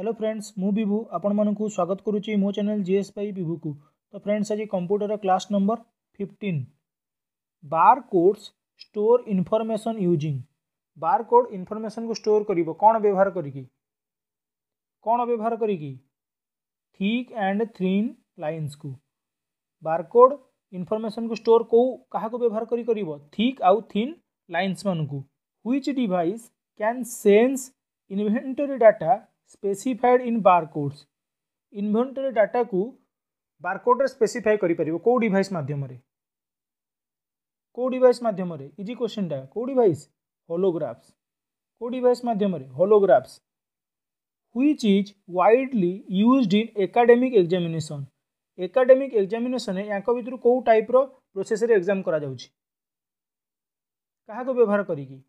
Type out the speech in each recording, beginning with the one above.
Hello friends मुँह विभु आपण मूँ स्वागत करुच्ची मो जी जीएस पाई विभु को तो फ्रेंड्स आज computer class number fifteen bar codes store information using bar code information को स्टोर कर कौन व्यवहार करी कौन व्यवहार करी थिक एंड थ्रीन लाइन्स को बार कोड इनफर्मेसन को स्टोर कौ क्या व्यवहार कर थिक आउ थीन लाइन्स मानक हुई device can sense inventory data specified in barcodes inventory data को बारकोड्रे स्पेसीफाई करो कौ मध्यम कौ डिवाइस मध्यम इजी क्वेश्चन टा कौ डिस् होलोग्राफ्स कौ डिवाइस मध्यम holographs which is widely use in academic examination academic examination या भितर कौ टाइप प्रोसेस एक्जाम कर व्यवहार करी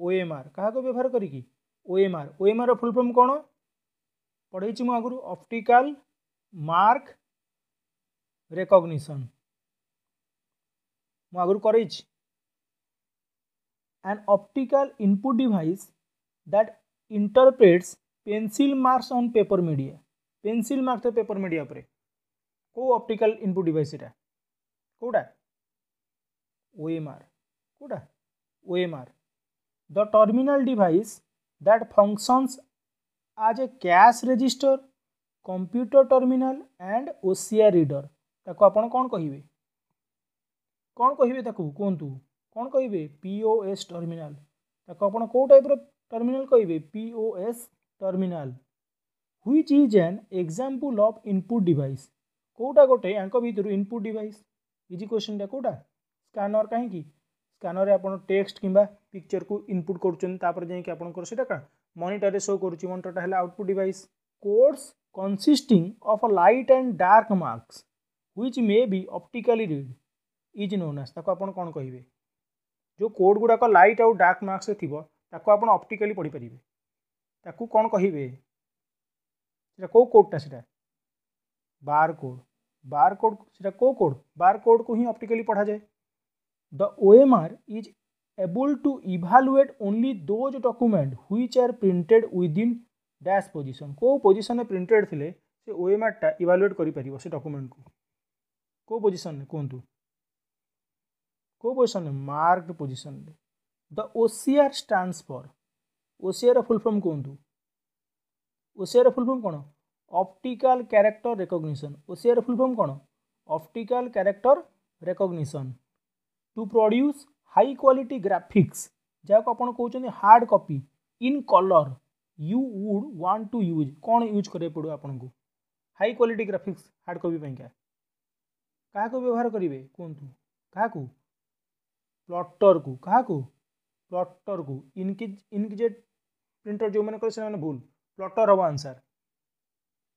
ओ एम आर क्या व्यवहार करी ओएमआर ओएमआर फुल फर्म कौन पढ़े मुझे आगु ऑप्टिकल मार्क रेकग्निशन मुगर कर an optical input device that interprets pencil marks on paper media pencil marks तो पेपर मीडिया पर कौ ऑप्टिकल इनपुट डिवाइस डिस्टा कौटा ओएमआर कौटा OMR the terminal device that functions as a cash register computer terminal and OCR reader ताको आपण कौन कहे कौन कहे कहतु कौन कहे POS terminal ताको आपण को टाइप टर्मिनाल कहे POS terminal which is an example of input device कोटा गोटे यांको भितर इनपुट डिवाइस इजी क्वेश्चन टा कोटा स्कैनर कहीं ସ୍କାନରରେ ଆପଣ ଟେକ୍ସଟ କିମ୍ବା ପିକ୍ଚରକୁ ଇନପୁଟ୍ କରୁଛନ୍ତି ତାପରେ ଯାଇକି ଆପଣଙ୍କର ସେଇଟା କ'ଣ ମନିଟରରେ ଶୋ କରୁଛି ମନିଟରଟା ହେଲା output device course consisting of a light and dark marks which may be optically read is known as ତାକୁ ଆପଣ କ'ଣ କହିବେ ଯେଉଁ କୋଡ଼୍ ଗୁଡ଼ାକ ଲାଇଟ୍ ଆଉ ଡାର୍କ ମାର୍କସ୍ରେ ଥିବ ତାକୁ ଆପଣ ଅପ୍ଟିକାଲି ପଢ଼ିପାରିବେ ତାକୁ କ'ଣ କହିବେ ସେଟା କେଉଁ କୋଡ଼୍ଟା ସେଟା ବାର କୋଡ଼୍ ବାର କୋଡ଼୍ ସେଟା କେଉଁ କୋଡ଼୍ ବାର କୋଡ଼୍କୁ ହିଁ ଅପ୍ଟିକାଲି ପଢ଼ାଯାଏ The OMR is able to evaluate only those documents which are printed within dash position. को position printed thile से OMR ta evaluate करी परिवो से document ko को position में कौन तू? को position में marked position में. The OCR stands for. OCR full form कौन तू? OCR full form कौन? Optical Character Recognition. OCR का full form कौन? Optical Character Recognition. To produce high quality graphics जहाँ आप कौन hard copy in colour you would want to use कौन use करें पड़ो आपन high quality graphics hard copy क्या क्या व्यवहार करेंगे कहतु क्या प्लटर को क्या प्लटर को इनकेट प्रिंटर जो मैंने कहते भूल प्लटर हम answer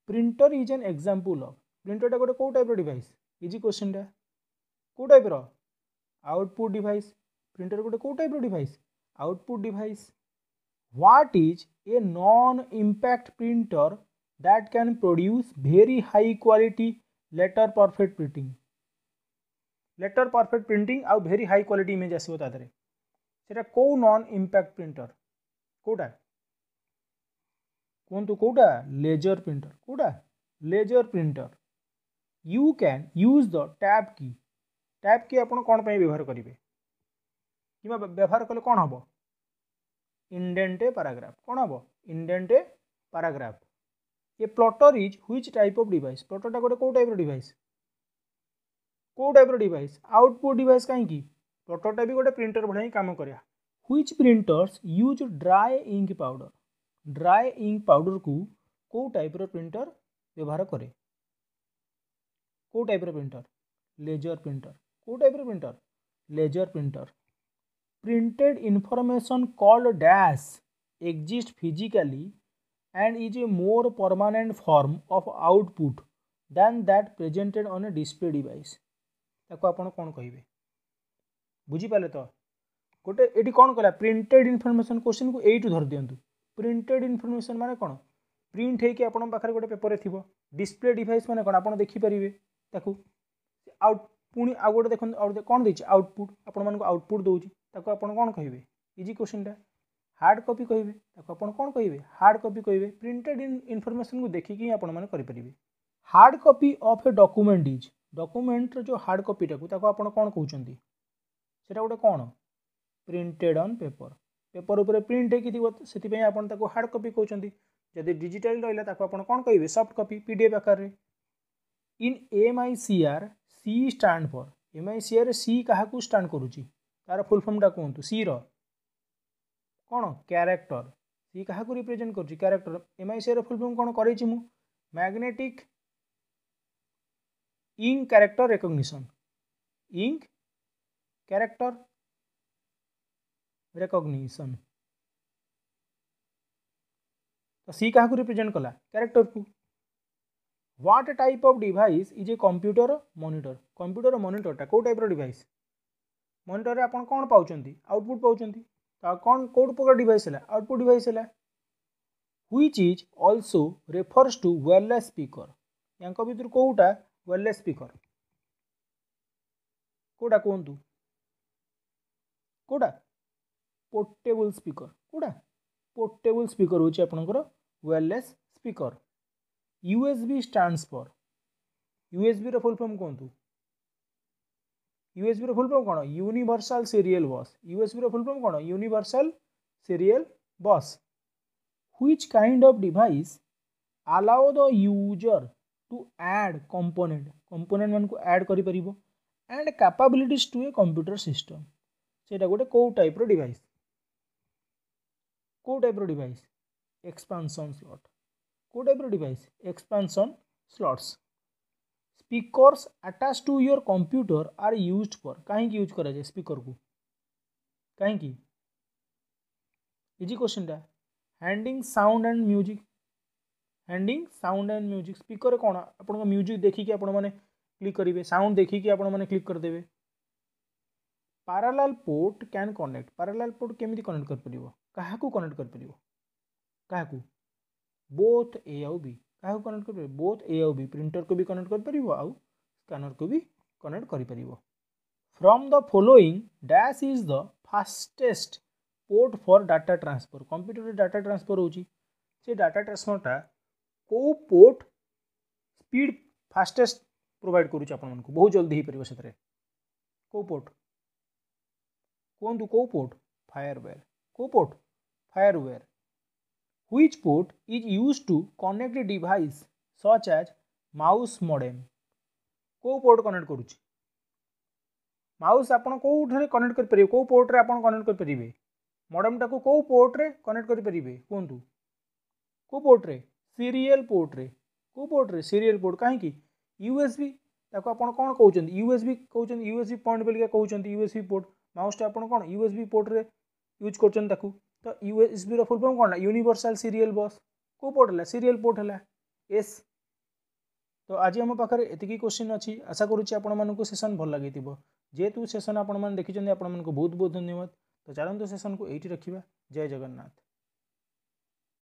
printer is an example printer टाइम गोटे कौ टाइप डिवाइस इजी क्वेश्चन टा कौ टाइप आउटपुट डिवाइस प्रिंटर गोटे कौ type device output device what is a non impact printer that can produce very high quality letter perfect printing letter perfect printing आउ very high quality image आसो तादरे से कौ none impact printer कौटा तो कोटा laser printer कोटा laser printer you can use the tab key tab key ଆପଣ କ'ଣ ପାଇଁ ବ୍ୟବହାର କରିବେ କିମ୍ବା ବ୍ୟବହାର କଲେ କ'ଣ ହେବ ଇଣ୍ଡେଣ୍ଟ ଏ ପାରାଗ୍ରାଫ କ'ଣ ହେବ indent a paragraph a plotter is which type of device ପ୍ଲଟରଟା ଗୋଟେ କେଉଁ ଟାଇପ୍ର ଡିଭାଇସ୍ କେଉଁ ଟାଇପ୍ର ଡିଭାଇସ୍ ଆଉଟପୁଟ୍ ଡିଭାଇସ୍ କାହିଁକି ପ୍ଲଟରଟା ବି ଗୋଟେ ପ୍ରିଣ୍ଟର ଭଳିଆ ହିଁ କାମ କରିବା which printers use dry ink powder dry ink ପାଉଡ଼ରକୁ କେଉଁ ଟାଇପ୍ର ପ୍ରିଣ୍ଟର ବ୍ୟବହାର କରେ କେଉଁ ଟାଇପ୍ର ପ୍ରିଣ୍ଟର ଲେଜର୍ ପ୍ରିଣ୍ଟର कौ type printer laser printer printed information called dash exist physically and is a more permanent form of output than that presented on a display device device कौन कह बुझिपाले तो गोटे ये कौन कला प्रिंटेड इनफर्मेसन क्वेश्चन को यू धर दिं प्रिंटेड इनफर्मेसन मैंने कौन प्रिंट होकर गोटे पेपर थी डिस्प्ले डिवाइस मैंने कौन आप देखिपर ताकू आउट ପୁଣି ଆଉ ଗୋଟେ ଦେଖନ୍ତୁ ଆଉ କ'ଣ ଦେଇଛି ଆଉଟପୁଟ୍ ଆପଣମାନଙ୍କୁ ଆଉଟପୁଟ୍ ଦେଉଛି ତାକୁ ଆପଣ କ'ଣ କହିବେ ଇଜି କୋଶ୍ଚିନ୍ଟା ହାର୍ଡ଼ କପି କହିବେ ତାକୁ ଆପଣ କ'ଣ କହିବେ ହାର୍ଡ଼ କପି କହିବେ ପ୍ରିଣ୍ଟେଡ୍ ଇନଫର୍ମେସନ୍କୁ ଦେଖିକି ହିଁ ଆପଣମାନେ କରିପାରିବେ hard copy of a document is ଡକୁମେଣ୍ଟର ଯେଉଁ ହାର୍ଡ଼ କପିଟାକୁ ତାକୁ ଆପଣ କ'ଣ କହୁଛନ୍ତି ସେଇଟା ଗୋଟେ କ'ଣ ପ୍ରିଣ୍ଟେଡ଼୍ ଅନ୍ ପେପର୍ ପେପର୍ ଉପରେ ପ୍ରିଣ୍ଟ ହେଇକି ଥିବ ସେଥିପାଇଁ ଆପଣ ତାକୁ ହାର୍ଡ଼ କପି କହୁଛନ୍ତି ଯଦି ଡିଜିଟାଲ ରହିଲା ତାକୁ ଆପଣ କ'ଣ କହିବେ soft copy P D F ଆକାରରେ in M I C R C stand for ଏମ୍ଆଇସିଆରେ ସି କାହାକୁ ଷ୍ଟାଣ୍ଡ କରୁଛି ତା'ର ଫୁଲ୍ ଫର୍ମଟା କୁହନ୍ତୁ ସିର କ'ଣ କ୍ୟାରେକ୍ଟର ସି କାହାକୁ ରିପ୍ରେଜେଣ୍ଟ କରୁଛି କ୍ୟାରେକ୍ଟର ଏମ୍ଆଇସିଆର ଫୁଲ୍ ଫର୍ମ କ'ଣ କରେଇଛି ମୁଁ magnetic ink character recognition ink character recognition তো সি কাহকু রিপ্রেজেন্ট কলা ক্যারেক্টর কু what type of device is a computer monitor computer monitor टा कौ टाइप डिवाइस मॉनिटर रे आपन कौन पाउचंती आउटपुट पाउचंती ता कौन कौ प्रकार डिवाइस हला आउटपुट डिवाइस हला which is also refers to wireless speaker यांको भीतर कोउटा वायरलेस स्पीकर कोडा कोंतु कोडा पोर्टेबल स्पीकर कोडा पोर्टेबल स्पीकर होची आपनकर wireless speaker USB stands for USB रो फुल फॉर्म कौन USB रो फुल फॉर्म कोन यूनिवर्सल सीरियल बस USB रो फुल फॉर्म कोन universal serial bus which kind of device allow the user to add component component मन को add करि परिबो and capabilities to a computer system से गोटे को टाइप रो डिवाइस को टाइप रो device expansion slot could every device expansion slots speakers attach to your computer are use for कहीं यूज कर स्पीकर को कहीं इजी क्वेश्चन टा handing sound and music handing sound and music speaker कौन आप music देखिकी click करेंगे sound देखिकी क्लिक करदे parallel port can connect parallel port केमी कनेक्ट कर कनेक्ट कर बोथ ए आउ आउबी क्या कनेक्ट कर बोथ ए आउ आउबी प्रिंटर को भी कनेक्ट कर स्कैनर को भी कनेक्ट कर from the following dash is the fastest port for data transfer computer data transfer हो डाटा ट्रांसफरटा को पोर्ट स्पीड फास्टेस्ट प्रोवाइड करुच बहुत जल्दी हो पार से कौ पोर्ट कहतु कौ पोर्ट फायरवेयर कौ port FireWire which port is used to connect a device such as mouse modem को पोर्ट कनेक्ट करुच्छ माउस आप कौटे कनेक्ट करेंगे कौ पोर्ट्रे आप कनेक्ट करेंगे मडमटा को कौ पोर्ट्रे कनेक्ट करेंगे कहतु कौ पोर्ट्रे सीरीयल पोर्ट्रे कौ पोर्ट्रे सीरीयल पोर्ट कहीं यूएसबी ताको आप कौन कौन यूएसबी कौन यूएसबी पॉइंट बोलिका कौन यूएसबी पोर्ट माउसटा आप कौन यूएसबी पोर्ट्रे यूज कर तो यूएसबी रो फुल फॉर्म कौन यूनिवर्सल सीरियल बस कौ पोर्ट है सीरियल पोर्ट है एस तो आज आम पाखे एतिक क्वेश्चन अच्छी आशा करुँच सेसन भल लगे जेहेतु सेसन आपण मैंने देखते आपण बहुत बहुत धन्यवाद तो चलो सेसन को ये रखा जय जगन्नाथ